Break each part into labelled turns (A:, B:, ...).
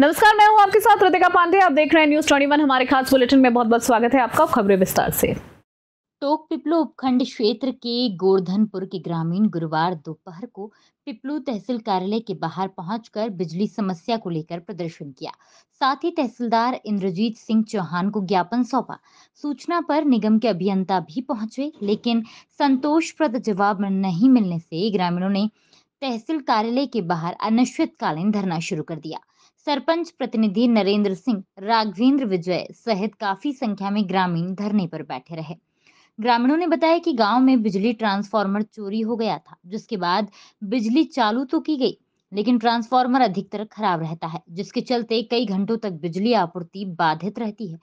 A: नमस्कार मैं हूं आपके साथ रतिका पांडे आप देख रहे हैं न्यूज ट्वेंटी हमारे खास बुलेटिन में बहुत बहुत स्वागत है आपका खबरें विस्तार से टोक पिपलू उपखंड क्षेत्र के गोवर्धनपुर के ग्रामीण गुरुवार दोपहर को पिपलू तहसील कार्यालय के बाहर पहुंचकर बिजली समस्या को लेकर प्रदर्शन किया साथ ही तहसीलदार इंद्रजीत सिंह चौहान को ज्ञापन सौंपा सूचना पर निगम के अभियंता भी पहुंचे लेकिन संतोषप्रद जवाब नहीं मिलने से ग्रामीणों ने तहसील कार्यालय के बाहर अनिश्चितकालीन धरना शुरू कर दिया सरपंच प्रतिनिधि नरेंद्र सिंह राघवेंद्र विजय सहित काफी संख्या में ग्रामीण धरने पर बैठे रहे ग्रामीणों ने बताया कि गांव में बिजली ट्रांसफार्मर चोरी हो गया था जिसके बाद बिजली चालू तो की गई लेकिन ट्रांसफार्मर अधिकतर खराब रहता है जिसके चलते कई घंटों तक बिजली आपूर्ति बाधित रहती है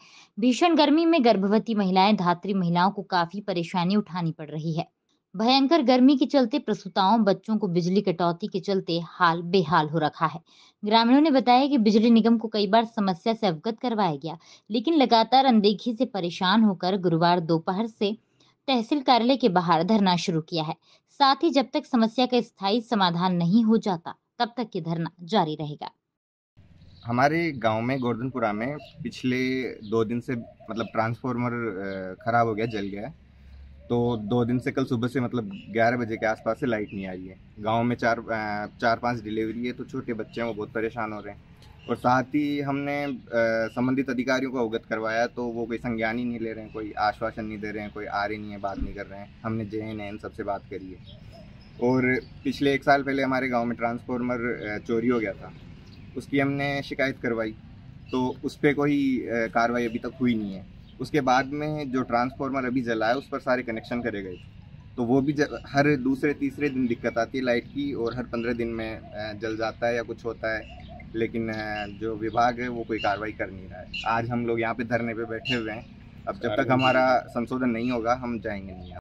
A: भीषण गर्मी में गर्भवती महिलाएं धात्री महिलाओं को काफी परेशानी उठानी पड़ रही है भयंकर गर्मी के चलते प्रसूताओं बच्चों को बिजली कटौती के चलते हाल बेहाल हो रखा है ग्रामीणों ने बताया कि बिजली निगम को कई बार समस्या से अवगत करवाया गया लेकिन लगातार अनदेखी से परेशान होकर गुरुवार दोपहर से तहसील कार्यालय के बाहर धरना शुरू किया है साथ ही जब तक समस्या का स्थायी समाधान नहीं हो जाता तब तक ये धरना जारी रहेगा
B: हमारे गांव में गोर्धनपुरा में पिछले दो दिन से मतलब ट्रांसफार्मर खराब हो गया जल गया तो दो दिन से कल सुबह से मतलब ग्यारह बजे के आसपास से लाइट नहीं आ रही है गांव में चार चार पांच डिलीवरी है तो छोटे बच्चे हैं वो बहुत परेशान हो रहे हैं और साथ ही हमने संबंधित अधिकारियों को अवगत करवाया तो वो कोई संज्ञान ही नहीं ले रहे हैं कोई आश्वासन नहीं दे रहे हैं कोई आ रही नहीं है बात नहीं कर रहे हैं हमने जे एन एन सबसे बात करी है और पिछले एक साल पहले हमारे गाँव में ट्रांसफॉर्मर चोरी हो गया था उसकी हमने शिकायत करवाई तो उस पर कोई कार्रवाई अभी तक हुई नहीं है उसके बाद में जो ट्रांसफार्मर अभी जलाया उस पर सारे कनेक्शन करे गए तो वो भी हर दूसरे तीसरे दिन दिक्कत आती है लाइट की और हर पंद्रह दिन में जल जाता है या कुछ होता है लेकिन जो विभाग है वो कोई कार्रवाई कर नहीं रहा है आज हम लोग यहाँ पे धरने पे बैठे हुए हैं अब जब तक हमारा संशोधन नहीं होगा हम जाएंगे नहीं